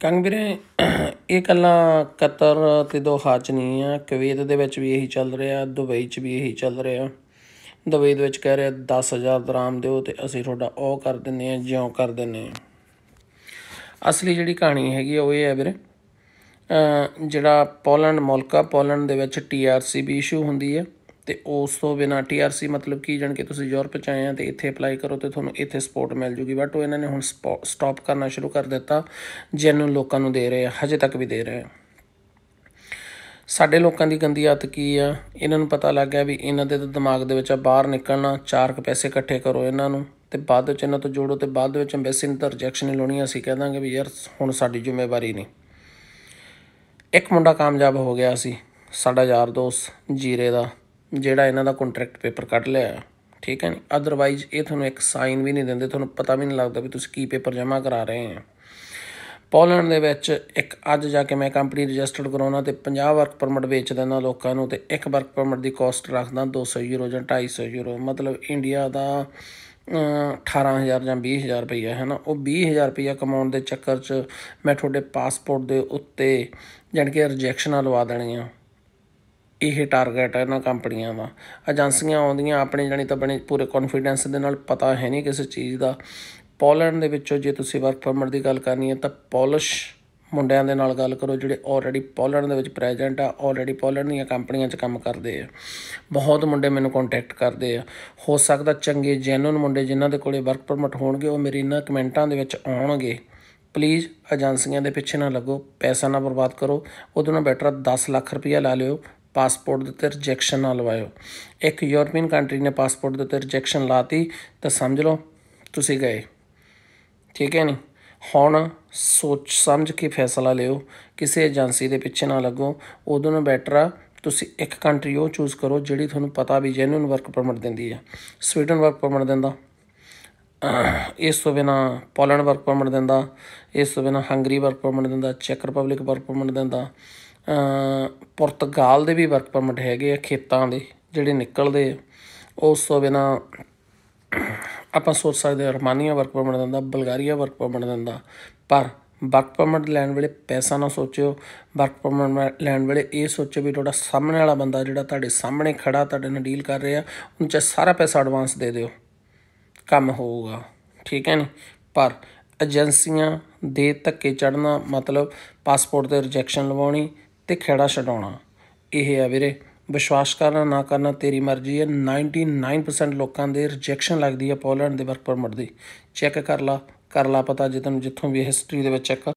ਕੰਗ ਵੀਰੇ ਇਹ ਕੱਲਾ ਕਤਰ ਤੇ ਦੋਹਾ ਚ ਨਹੀਂ ਆ ਕੁਵੈਤ ਦੇ ਵਿੱਚ ਵੀ ਇਹੀ ਚੱਲ ਰਿਹਾ ਦੁਬਈ ਚ ਵੀ ਇਹੀ ਚੱਲ ਰਿਹਾ ਦੁਬਈ ਦੇ ਵਿੱਚ ਕਹਿ ਰਿਹਾ 10000 ਦਰਾਮ ਦਿਓ ਤੇ ਅਸੀਂ ਤੁਹਾਡਾ ਉਹ ਕਰ ਦਿੰਨੇ ਆ ਜਿਉਂ ਕਰ ਦਿੰਨੇ ਆ ਅਸਲੀ ਜਿਹੜੀ ਕਹਾਣੀ ਹੈਗੀ ਉਹ ਇਹ ਹੈ ਵੀਰੇ ਜਿਹੜਾ ਪੋਲੈਂਡ ਮੁਲਕ ਪੋਲੈਂਡ ਦੇ ਵਿੱਚ ਟੀਆਰਸੀ ਵੀ ਇਸ਼ੂ ਹੁੰਦੀ ਹੈ ਤੇ ਉਸ ਤੋਂ ਬਿਨਾ ਟੀਆਰਸੀ ਮਤਲਬ ਕੀ ਜਣ ਕੇ ਤੁਸੀਂ ਯੂਰਪ ਚ ਆਏ ਆ ਤੇ ਇੱਥੇ ਅਪਲਾਈ ਕਰੋ ਤੇ ਤੁਹਾਨੂੰ ਇੱਥੇ ਸਪੋਰਟ ਮਿਲ ਜੂਗੀ ਬਟ ਉਹ ਇਹਨਾਂ ਨੇ ਹੁਣ ਸਟਾਪ ਕਰਨਾ ਸ਼ੁਰੂ ਕਰ ਦਿੱਤਾ ਜਿਹਨੂੰ ਲੋਕਾਂ ਨੂੰ ਦੇ ਰਹੇ ਆ ਹਜੇ ਤੱਕ ਵੀ ਦੇ ਰਹੇ ਆ ਸਾਡੇ ਲੋਕਾਂ ਦੀ ਗੰਦੀ ਆਦਤ ਕੀ ਆ ਇਹਨਾਂ ਨੂੰ ਪਤਾ ਲੱਗ ਗਿਆ ਵੀ ਇਹਨਾਂ ਦੇ ਤਾਂ ਦਿਮਾਗ ਦੇ ਵਿੱਚ ਆ ਬਾਹਰ ਨਿਕਲਣਾ ਚਾਰਕ ਪੈਸੇ ਇਕੱਠੇ ਕਰੋ ਇਹਨਾਂ ਨੂੰ ਤੇ ਬਾਅਦ ਵਿੱਚ ਇਹਨਾਂ ਤੋਂ ਜੋੜੋ ਤੇ ਬਾਅਦ ਵਿੱਚ ਅੰਬੈਸੀ ਨੂੰ ਤਾਂ ਰਿਜੈਕਸ਼ਨ ਲਾਉਣੀ ਅਸੀਂ ਕਹਿ ਦਾਂਗੇ ਵੀ ਯਾਰ ਹੁਣ ਸਾਡੀ ਜ਼ਿੰਮੇਵਾਰੀ ਨਹੀਂ ਇੱਕ ਮੁੰਡਾ ਕਾਮਯਾਬ ਹੋ ਗਿਆ ਸੀ ਸਾਡਾ ਯਾਰ ਦੋਸਤ ਜੀਰੇ ਦਾ ਜਿਹੜਾ ਇਹਨਾਂ ਦਾ ਕੰਟਰੈਕਟ ਪੇਪਰ ਕੱਢ ਲਿਆ ਠੀਕ ਹੈ ਨਹੀਂ ਅਦਰਵਾਈਜ਼ ਇਹ ਤੁਹਾਨੂੰ ਇੱਕ ਸਾਈਨ ਵੀ ਨਹੀਂ ਦਿੰਦੇ ਤੁਹਾਨੂੰ ਪਤਾ ਵੀ ਨਹੀਂ ਲੱਗਦਾ ਵੀ ਤੁਸੀਂ ਕੀ ਪੇਪਰ ਜਮ੍ਹਾਂ ਕਰਾ ਰਹੇ ਹੋ ਪੋਲੈਂਡ ਦੇ ਵਿੱਚ ਇੱਕ ਅੱਜ ਜਾ ਕੇ ਮੈਂ ਕੰਪਨੀ ਰਜਿਸਟਰਡ ਕਰਾਉਣਾ ਤੇ 50 ਵਰਕ ਪਰਮਿਟ ਵੇਚ ਦਿੰਦਾ ਲੋਕਾਂ ਨੂੰ ਤੇ ਇੱਕ ਵਰਕ ਪਰਮਿਟ ਦੀ ਕਾਸਟ ਰੱਖਦਾ 200 ਯੂਰੋ ਜਾਂ 250 ਯੂਰੋ ਮਤਲਬ ਇੰਡੀਆ ਦਾ 18000 ਜਾਂ 20000 ਰੁਪਈਆ ਹੈ ਨਾ ਉਹ 20000 ਰੁਪਈਆ ਕਮਾਉਣ ਦੇ ਚੱਕਰ 'ਚ ਮੈਂ ਤੁਹਾਡੇ ਪਾਸਪੋਰਟ ਦੇ ਉੱਤੇ ਰਿਜੈਕਸ਼ਨ ਰਿਜੈਕਸ਼ਨਾਂ ਲਵਾ ਦੇਣੀਆਂ ਇਹ ਟਾਰਗੇਟ ਹੈ ਨਾ ਕੰਪਨੀਆਂ ਦਾ ਏਜੰਸੀਆਂ ਆਉਂਦੀਆਂ ਆਪਣੇ ਜਾਨੀ ਤਾਂ ਬਣੇ ਪੂਰੇ ਕੌਨਫੀਡੈਂਸ ਦੇ ਨਾਲ ਪਤਾ ਹੈ ਨਹੀਂ ਕਿਸੇ ਚੀਜ਼ ਦਾ ਪੋਲੈਂਡ ਦੇ ਵਿੱਚੋਂ ਜੇ ਤੁਸੀਂ ਵਰਕ ਪਰਮਿਟ ਦੀ ਗੱਲ ਕਰਨੀ ਹੈ ਤਾਂ ਪੋਲਿਸ਼ ਮੁੰਡਿਆਂ ਦੇ ਨਾਲ ਗੱਲ ਕਰੋ ਜਿਹੜੇ ਆਲਰੇਡੀ ਪੋਲੈਂਡ ਦੇ ਵਿੱਚ ਪ੍ਰੈਜ਼ੈਂਟ ਆ ਆਲਰੇਡੀ ਪੋਲੈਂਡ ਦੀਆਂ ਕੰਪਨੀਆਂ 'ਚ ਕੰਮ ਕਰਦੇ ਆ ਬਹੁਤ ਮੁੰਡੇ ਮੈਨੂੰ ਕੰਟੈਕਟ ਕਰਦੇ ਆ ਹੋ ਸਕਦਾ ਚੰਗੇ ਜੈਨੂਨ ਮੁੰਡੇ ਜਿਨ੍ਹਾਂ ਦੇ ਕੋਲੇ ਵਰਕ ਪਰਮਿਟ ਹੋਣਗੇ ਉਹ ਮੇਰੇ ਇਨਾ ਕਮੈਂਟਾਂ ਦੇ ਵਿੱਚ ਆਉਣਗੇ ਪਲੀਜ਼ ਏਜੰਸੀਆਂ ਦੇ ਪਿੱਛੇ ਨਾ ਲੱਗੋ ਪੈਸਾ ਨਾ ਬਰਬਾਦ ਕਰੋ ਉਹਦੋਂ ਬੈਟਰ 10 ਲੱਖ ਰੁਪਇਆ ਲਾ ਲਿਓ ਪਾਸਪੋਰਟ ਦੇ ਉੱਤੇ ਰਿਜੈਕਸ਼ਨ ਨਾ ਲਵਾਇਓ ਇੱਕ ਯੂਰਪੀਅਨ ਕੰਟਰੀ ਨੇ ਪਾਸਪੋਰਟ ਦੇ ਉੱਤੇ ਰਿਜੈਕਸ਼ਨ ਲਾਤੀ ਤਾਂ ਸਮਝ ਲਓ ਤੁਸੀਂ ਗਏ ਠੀਕ ਹੈ ਨਹੀਂ ਹੁਣ ਸੋਚ ਸਮਝ ਕੇ ਫੈਸਲਾ ਲਿਓ ਕਿਸੇ ਏਜੰਸੀ ਦੇ ਪਿੱਛੇ ਨਾ ਲੱਗੋ ਉਦੋਂ ਨਾ ਬੈਟਰ ਆ ਤੁਸੀਂ ਇੱਕ ਕੰਟਰੀ ਉਹ ਚੂਜ਼ ਕਰੋ ਜਿਹੜੀ ਤੁਹਾਨੂੰ ਪਤਾ ਵੀ ਜੈਨੂਨ ਵਰਕ ਪਰਮਿਟ ਦਿੰਦੀ ਹੈ ਸਵੀਡਨ ਵਰਕ ਪਰਮਿਟ ਦਿੰਦਾ ਇਸ ਤੋਂ ਬਿਨਾ ਪੋਲੈਂਡ ਵਰਕ ਪਰਮਿਟ ਦਿੰਦਾ ਇਸ ਤੋਂ ਬਿਨਾ ਹੰਗਰੀ ਵਰਕ ਪਰਮਿਟ ਦਿੰਦਾ ਚੈੱਕ ਰਿਪਬਲਿਕ ਵਰਕ ਪਰਮਿਟ ਦਿੰਦਾ ਪੁਰਤਗਾਲ ਦੇ ਵੀ ਵਰਕ ਪਰਮਿਟ ਹੈਗੇ ਆ ਖੇਤਾਂ ਦੇ ਜਿਹੜੇ ਨਿਕਲਦੇ ਆ ਉਸ ਤੋਂ ਬਿਨਾ ਆਪਾਂ ਸੋਚ ਸਕਦੇ ਹਾਂ ਰਮਾਨੀਆ ਵਰਕ ਪਰਮਿਟ ਦਿੰਦਾ ਬਲਗਾਰੀਆ ਵਰਕ ਪਰਮਿਟ ਦਿੰਦਾ ਪਰ ਵਰਕ ਪਰਮਿਟ ਲੈਣ ਵੇਲੇ ਪੈਸਾ ਨਾ ਸੋਚਿਓ ਵਰਕ ਪਰਮਿਟ ਲੈਣ ਵੇਲੇ ਇਹ ਸੋਚੋ ਵੀ ਤੁਹਾਡਾ ਸਾਹਮਣੇ ਵਾਲਾ ਬੰਦਾ ਜਿਹੜਾ ਤੁਹਾਡੇ ਸਾਹਮਣੇ ਖੜਾ ਤੁਹਾਡੇ ਨਾਲ ਡੀਲ ਕਰ ਰਿਹਾ ਉਹਨੂੰ ਚਾਹੇ ਸਾਰਾ ਪੈਸਾ ਐਡਵਾਂਸ ਦੇ ਦਿਓ ਕੰਮ ਹੋਊਗਾ ਠੀਕ ਹੈ ਨਹੀਂ ਪਰ ਏਜੰਸੀਆਂ ਦੇ ਧੱਕੇ ਚੜਨਾ ਮਤਲਬ ਪਾਸਪੋਰਟ ਤੇ ਰਿਜੈਕਸ਼ਨ ਲਵਾਉਣੀ ਤੇ ਖੇੜਾ ਛਡਾਉਣਾ ਇਹ ਹੈ ਵੀਰੇ ਵਿਸ਼ਵਾਸ ਕਰਨਾ ਨਾ ਕਰਨਾ ਤੇਰੀ ਮਰਜ਼ੀ ਹੈ 99% ਲੋਕਾਂ ਦੇ ਰਿਜੈਕਸ਼ਨ ਲੱਗਦੀ ਹੈ ਪੋਲੈਂਡ ਦੇ ਵਰਕ ਪਰਮਿਟ ਦੀ ਚੈੱਕ ਕਰ ਲਾ ਕਰ ਲਾ ਪਤਾ ਜਿੱਦਨ ਜਿੱਥੋਂ ਵੀ ਹਿਸਟਰੀ ਦੇ ਵਿੱਚ ਚੈੱਕ